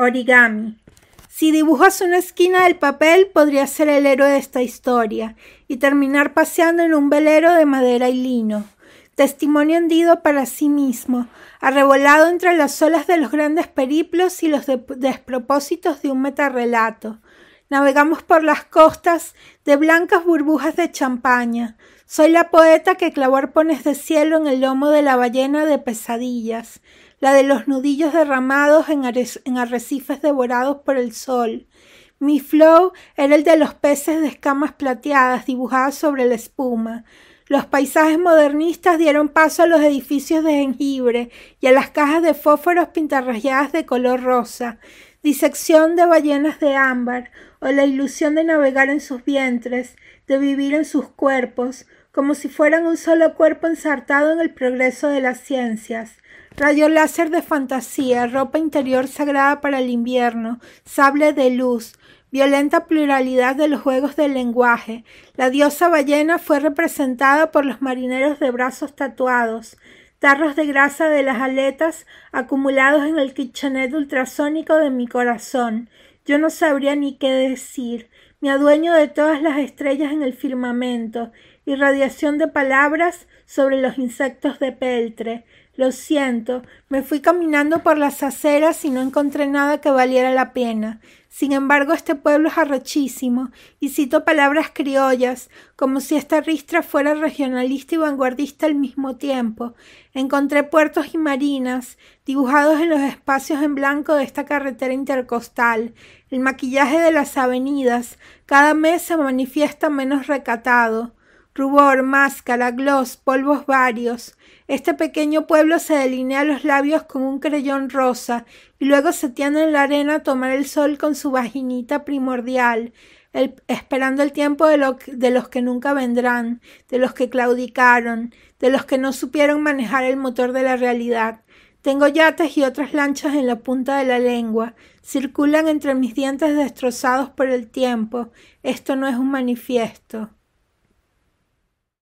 Origami. Si dibujas una esquina del papel, podría ser el héroe de esta historia y terminar paseando en un velero de madera y lino. Testimonio hendido para sí mismo, arrebolado entre las olas de los grandes periplos y los despropósitos de un metarrelato. Navegamos por las costas de blancas burbujas de champaña. Soy la poeta que clavó arpones de cielo en el lomo de la ballena de pesadillas, la de los nudillos derramados en, arrecifes devorados por el sol. Mi flow era el de los peces de escamas plateadas dibujadas sobre la espuma. Los paisajes modernistas dieron paso a los edificios de jengibre y a las cajas de fósforos pintarrayadas de color rosa disección de ballenas de ámbar, o la ilusión de navegar en sus vientres, de vivir en sus cuerpos, como si fueran un solo cuerpo ensartado en el progreso de las ciencias. Radio láser de fantasía, ropa interior sagrada para el invierno, sable de luz, violenta pluralidad de los juegos del lenguaje. La diosa ballena fue representada por los marineros de brazos tatuados, tarros de grasa de las aletas acumulados en el kitchenet ultrasónico de mi corazón. Yo no sabría ni qué decir. Me adueño de todas las estrellas en el firmamento, irradiación de palabras sobre los insectos de peltre. Lo siento, me fui caminando por las aceras y no encontré nada que valiera la pena. Sin embargo, este pueblo es arrochísimo, y cito palabras criollas, como si esta ristra fuera regionalista y vanguardista al mismo tiempo. Encontré puertos y marinas, dibujados en los espacios en blanco de esta carretera intercostal. El maquillaje de las avenidas cada mes se manifiesta menos recatado rubor, máscara, gloss, polvos varios. Este pequeño pueblo se delinea los labios con un creyón rosa y luego se tiende en la arena a tomar el sol con su vaginita primordial, esperando el tiempo de, de los que nunca vendrán, de los que claudicaron, de los que no supieron manejar el motor de la realidad. Tengo yates y otras lanchas en la punta de la lengua. Circulan entre mis dientes destrozados por el tiempo. Esto no es un manifiesto.